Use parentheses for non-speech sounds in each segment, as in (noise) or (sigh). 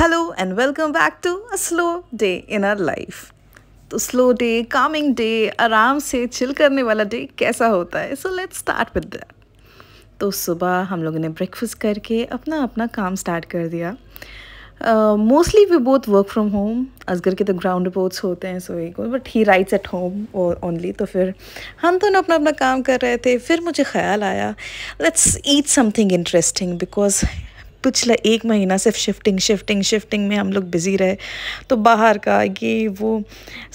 hello and welcome back to a slow day in our life तो slow day coming day आराम से chill करने वाला day कैसा होता है so let's start with that तो सुबह हम लोगों ने ब्रेकफास्ट करके अपना अपना काम स्टार्ट कर दिया mostly we both work from home Asgar के तो ग्राउंड रिपोर्ट्स होते हैं सो एक but he writes at home और ओनली तो फिर हम तो ना अपना अपना काम कर रहे थे फिर मुझे ख्याल आया let's eat something interesting because पिछला एक महीना सिर्फ शिफ्टिंग शिफ्टिंग शिफ्टिंग में हम लोग बिज़ी रहे तो बाहर का ये वो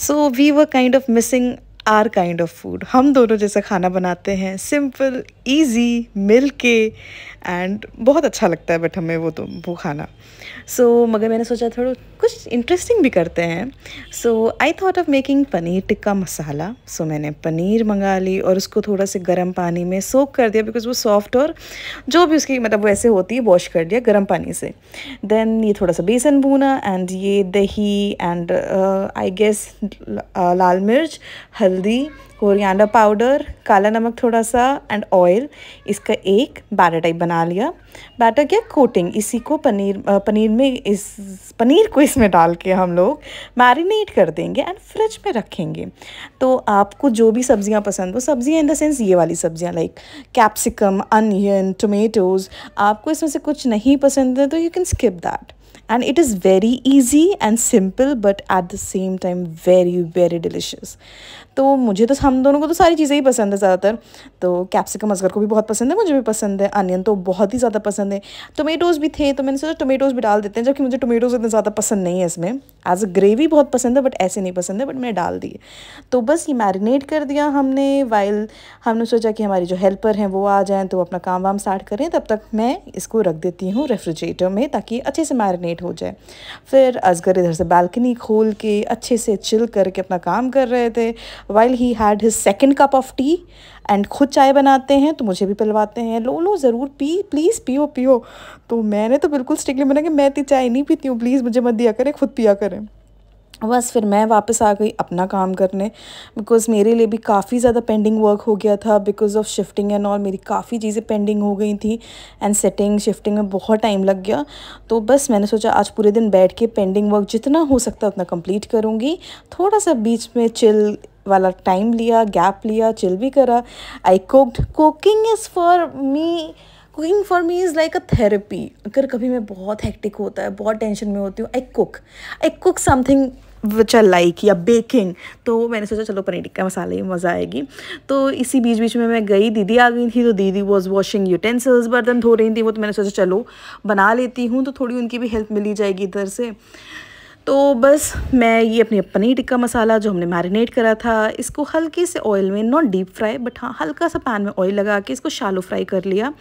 so we were kind of missing our kind of food हम दोनों जैसा खाना बनाते हैं सिंपल ईजी मिल के एंड बहुत अच्छा लगता है बट हमें वो तो वो खाना सो so, मगर मैंने सोचा थोड़ा कुछ इंटरेस्टिंग भी करते हैं so I thought of making paneer tikka masala so so, मैंने पनीर मंगा ली और उसको थोड़ा से गर्म पानी में सोक कर दिया बिकॉज वो सॉफ्ट और जो भी उसकी मतलब वो ऐसे होती है वॉश कर दिया गर्म पानी से देन ये थोड़ा सा बेसन भूना एंड ये दही एंड आई गेस लाल मिर्च हल्दी कोरिएंडर पाउडर काला नमक थोड़ा सा एंड ऑयल इसका एक बैटर टाइप बना लिया बैटर क्या कोटिंग इसी को पनीर पनीर में इस पनीर को इसमें डाल के हम लोग मैरिनेट कर देंगे एंड फ्रिज में रखेंगे तो आपको जो भी सब्जियां पसंद हो सब्जियां इन द सेंस ये वाली सब्जियां लाइक कैप्सिकम अनियन टोमेटोज़ आपको इसमें से कुछ नहीं पसंद है तो you can skip that and it is very easy and simple but at the same time very very delicious तो मुझे तो हम दोनों को तो सारी चीज़ें ही पसंद है ज़्यादातर तो कैप्सिकम असगर को भी बहुत पसंद है मुझे भी पसंद है अनियन तो बहुत ही ज़्यादा पसंद है टोमेटोज़ भी थे तो मैंने सोचा टोमेटोज़ भी डाल देते हैं जबकि मुझे टोमेटोज़ इतने ज़्यादा पसंद नहीं है इसमें एज अ ग्रेवी बहुत पसंद है बट ऐसे नहीं पसंद है बट मैंने डाल दिए तो बस ये मैरिनेट कर दिया हमने वाइल हमने सोचा कि हमारी जो हेल्पर हैं वो आ जाएँ तो अपना काम वाम स्टार्ट करें तब तक मैं इसको रख देती हूँ रेफ्रिजरेटर में ताकि अच्छे से मैरिनेट हो जाए फिर असगर इधर से बालकनी खोल के अच्छे से चिल करके अपना काम कर रहे थे while he had his second cup of tea and खुद चाय बनाते हैं तो मुझे भी पिलवाते हैं लो लो ज़रूर पी प्लीज़ पियो पियो तो मैंने तो बिल्कुल स्टिकली मना कि मैं इतनी चाय नहीं पीती हूँ प्लीज़ मुझे मत दिया करें खुद पिया करें बस फिर मैं वापस आ गई अपना काम करने बिकॉज़ मेरे लिए भी काफ़ी ज़्यादा पेंडिंग वर्क हो गया था because of shifting and all मेरी काफ़ी चीज़ें पेंडिंग हो गई थी एंड सेटिंग शिफ्टिंग में बहुत टाइम लग गया तो बस मैंने सोचा आज पूरे दिन बैठ के पेंडिंग वर्क जितना हो सकता उतना कम्प्लीट करूँगी थोड़ा सा बीच में चिल वाला टाइम लिया गैप लिया चिल भी करा I cooked cooking is for me cooking for me is like a therapy अगर कभी मैं बहुत हेक्टिक होता है बहुत टेंशन में होती हूँ I cook I cook something चल लाइक या बेकिंग तो मैंने सोचा चलो पनीर टिक्का मसाले मज़ा आएगी तो इसी बीच बीच में मैं गई दीदी आ गई थी तो दीदी वॉज वॉशिंग यूटेंसिल्स बर्तन धो रही थी वो तो मैंने सोचा चलो बना लेती हूँ तो थोड़ी उनकी भी हेल्प मिली जाएगी इधर से तो बस मैं ये अपनी पनीर टिक्का मसाला जो हमने मैरिनेट करा था इसको हल्के से ऑयल में नॉट डीप फ्राई बट हाँ हल्का सा पैन में ऑयल लगा के इसको शालो फ्राई कर लिया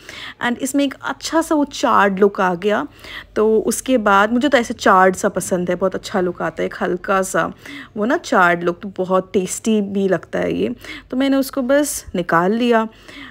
एंड इसमें एक अच्छा सा वो चार्ड लुक आ गया तो उसके बाद मुझे तो ऐसे चार्ड सा पसंद है बहुत अच्छा लुक आता है एक हल्का सा वो ना चार्ड लुक तो बहुत टेस्टी भी लगता है ये तो मैंने उसको बस निकाल लिया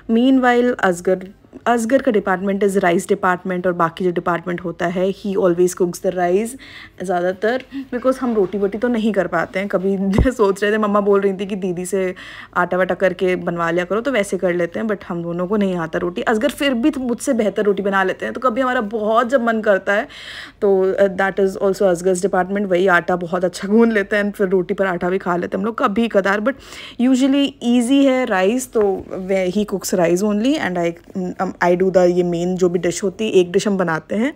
मीन वाइल असगर असगर का डिपार्टमेंट इज़ राइस डिपार्टमेंट और बाकी जो डिपार्टमेंट होता है he always cooks the rice ज़्यादातर बिकॉज हम रोटी वोटी तो नहीं कर पाते हैं कभी सोच रहे थे मम्मा बोल रही थी कि दीदी से आटा वाटा करके बनवा लिया करो तो वैसे कर लेते हैं बट हम दोनों को नहीं आता रोटी असगर फिर भी मुझसे बेहतर रोटी बना लेते हैं तो कभी हमारा बहुत जब मन करता है तो that is also Asgar's department वही आटा बहुत अच्छा गून लेते हैं फिर रोटी पर आटा भी खा लेते हैं हम लोग कभी कदार बट यूजली ईजी है राइस तो he cooks rice only and I I do the ये मेन जो भी डिश होती है एक डिश हम बनाते हैं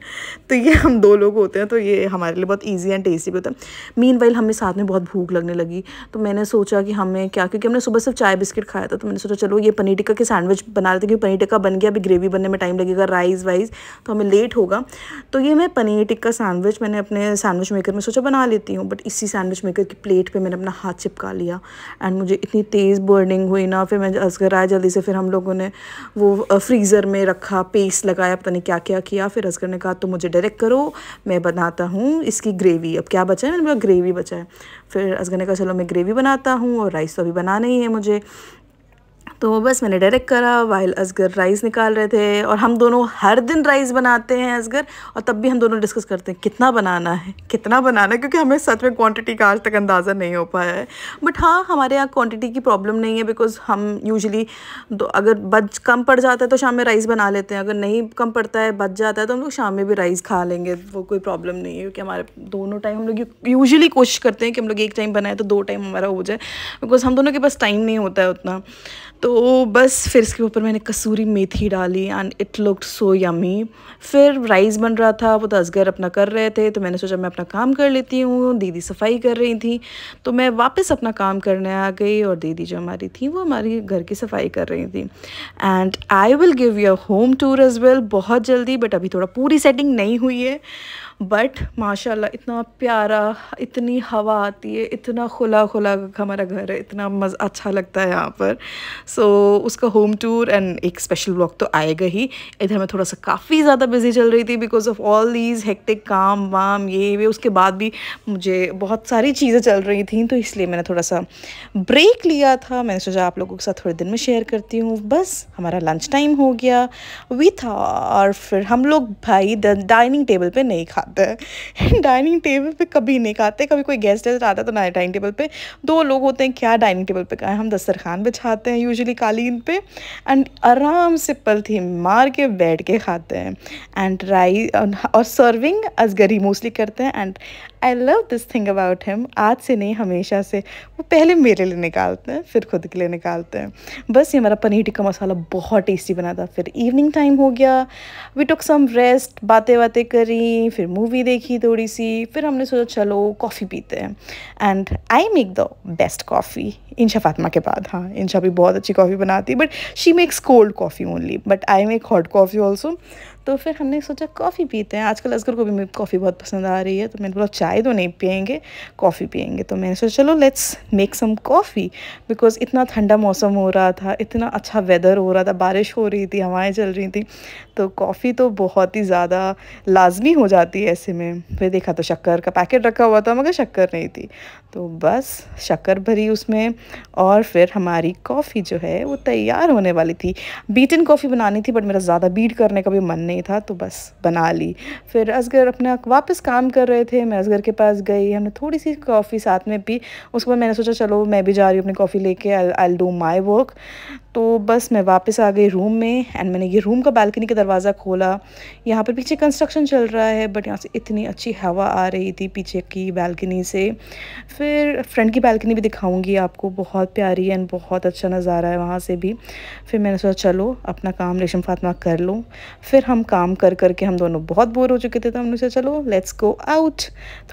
तो ये हम दो लोग होते हैं तो ये हमारे लिए बहुत ईजी एंड टेस्टी भी होता है मीन वाइल हमें साथ में बहुत भूख लगने लगी तो मैंने सोचा कि हमें क्या क्योंकि हमने सुबह सिर्फ चाय बिस्किट खाया था तो मैंने सोचा चलो ये पनीर टिक्का के सैंडविच बना लेते क्योंकि पनीर टिक्का बन गया अभी ग्रेवी बनने में टाइम लगेगा राइस वाइस तो हमें लेट होगा तो ये मैं पनीर टिक्का सैंडविच मैंने अपने सैंडविच मेकर में सोचा बना लेती हूँ बट इसी सैंडविच मेकर की प्लेट पर मैंने अपना हाथ चिपका लिया एंड मुझे इतनी तेज़ बर्निंग हुई ना फिर मैं असगर आया जल्दी से फिर हम लोगों ने वो फ्रीज़र फ्रीज़र में रखा पेस्ट लगाया पता नहीं क्या क्या किया फिर असगर ने कहा तो मुझे डायरेक्ट करो मैं बनाता हूँ इसकी ग्रेवी अब क्या बचा है मैंने बोला ग्रेवी बचा है फिर असगर ने कहा चलो मैं ग्रेवी बनाता हूँ और राइस तो अभी बनाना ही है मुझे तो बस मैंने डायरेक्ट करा वाइल असगर राइस निकाल रहे थे और हम दोनों हर दिन राइस बनाते हैं असगर और तब भी हम दोनों डिस्कस करते हैं कितना बनाना है कितना बनाना है क्योंकि हमें सच में क्वांटिटी का आज तक अंदाज़ा नहीं हो पाया है बट हाँ हमारे यहाँ क्वांटिटी की प्रॉब्लम नहीं है बिकॉज हम यूजली अगर बच कम पड़ जाता है तो शाम में राइस बना लेते हैं अगर नहीं कम पड़ता है बच जाता है तो हम लोग शाम में भी राइस खा लेंगे वो कोई प्रॉब्लम नहीं है क्योंकि हमारे दोनों टाइम हम लोग यूजली कोशिश करते हैं कि हम लोग एक टाइम बनाए तो दो टाइम हमारा हो जाए बिकॉज हम दोनों के पास टाइम नहीं होता है उतना तो बस फिर इसके ऊपर मैंने कसूरी मेथी डाली and it look so yummy फिर राइस बन रहा था वो तो असगर अपना कर रहे थे तो मैंने सोचा मैं अपना काम कर लेती हूँ दीदी सफाई कर रही थी तो मैं वापस अपना काम करने आ गई और दीदी जो हमारी थी वो हमारी घर की सफाई कर रही थी and I will give your home tour as well बहुत जल्दी बट अभी थोड़ा पूरी सेटिंग नहीं हुई है बट माशाल्लाह इतना प्यारा इतनी हवा आती है इतना खुला खुला हमारा घर है इतना मज़ा अच्छा लगता है यहाँ पर सो so, उसका होम टूर एंड एक स्पेशल ब्लॉग तो आएगा ही इधर मैं थोड़ा सा काफ़ी ज़्यादा बिजी चल रही थी because of all these hectic काम वाम ये वे उसके बाद भी मुझे बहुत सारी चीज़ें चल रही थी तो इसलिए मैंने थोड़ा सा ब्रेक लिया था मैंने सोचा आप लोगों के साथ थोड़े दिन में शेयर करती हूँ बस हमारा लंच टाइम हो गया वी था और फिर हम लोग भाई डाइनिंग टेबल पर नहीं खा खाते हैं (laughs) डाइनिंग टेबल पे कभी नहीं खाते कभी कोई गेस्ट वेस्ट आता है तो ना डाइनिंग टेबल पे दो लोग होते हैं क्या डाइनिंग टेबल पे खाएँ हम दस्तरखान बिछाते हैं यूजुअली कालीन पे एंड आराम से पलथी मार के बैठ के खाते हैं एंड राइस और सर्विंग असगरी मोस्टली करते हैं and I love this thing about him आज से नहीं हमेशा से वो पहले मेरे लिए निकालते हैं फिर खुद के लिए निकालते हैं बस ये मेरा पनीर टिक्का मसाला बहुत टेस्टी बना था फिर इवनिंग टाइम हो गया वी टुक सम रेस्ट बातें बातें करी फिर मूवी देखी थोड़ी सी फिर हमने सोचा चलो कॉफ़ी पीते हैं and I make the best coffee Insha Fatma के बाद हाँ इंशा भी बहुत अच्छी कॉफ़ी बनाती है but she makes cold coffee only but I make hot coffee also तो फिर हमने सोचा कॉफ़ी पीते हैं आजकल असगर को भी मेरी कॉफ़ी बहुत पसंद आ रही है तो मैंने बोला चाय तो नहीं पियेंगे कॉफ़ी पियेंगे तो मैंने सोचा चलो let's make some coffee because इतना ठंडा मौसम हो रहा था इतना अच्छा वेदर हो रहा था बारिश हो रही थी हवाएं चल रही थी तो कॉफ़ी तो बहुत ही ज़्यादा लाजमी हो जाती है ऐसे में फिर देखा तो शक्कर का पैकेट रखा हुआ था मगर शक्कर नहीं थी तो बस शक्कर भरी उसमें और फिर हमारी कॉफ़ी जो है वो तैयार होने वाली थी बीटन कॉफ़ी बनानी थी बट मेरा ज़्यादा बीट करने का भी मन नहीं नहीं था तो बस बना ली फिर असगर अपना वापस काम कर रहे थे मैं असगर के पास गई हमने थोड़ी सी कॉफ़ी साथ में पी उसके बाद मैंने सोचा चलो मैं भी जा रही हूँ अपनी कॉफ़ी लेके आई डू माई वर्क तो बस मैं वापस आ गई रूम में एंड मैंने ये रूम का बालकनी का दरवाज़ा खोला यहाँ पर पीछे कंस्ट्रक्शन चल रहा है बट यहाँ से इतनी अच्छी हवा आ रही थी पीछे की बालकनी से फिर फ्रंट की बालकनी भी दिखाऊंगी आपको बहुत प्यारी एंड बहुत अच्छा नज़ारा है वहाँ से भी फिर मैंने सोचा चलो अपना काम रेशम फातमा कर लूँ फिर हम काम कर करके हम दोनों बहुत बोर हो चुके थे तो हमने सोचा चलो लेट्स गो आउट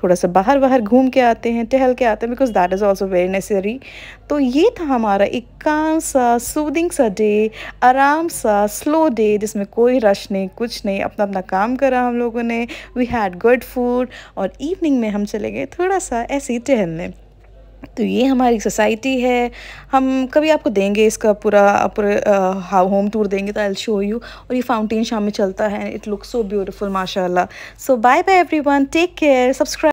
थोड़ा सा बाहर बाहर घूम के आते हैं टहल के आते हैं because that is also very necessary तो ये था हमारा एक काम सा सूदिंग सा डे आराम सा स्लो डे जिसमें कोई रश नहीं कुछ नहीं अपना अपना काम करा हम लोगों ने वी हैड गुड फूड और इवनिंग में हम चले गए थोड़ा सा ऐसे ही टहलने तो ये हमारी सोसाइटी है हम कभी आपको देंगे इसका पूरा हाउ होम टूर देंगे तो आई शो यू और ये फाउंटेन शाम में चलता है इट लुक सो ब्यूटीफुल माशाल्लाह so bye bye everyone take care subscribe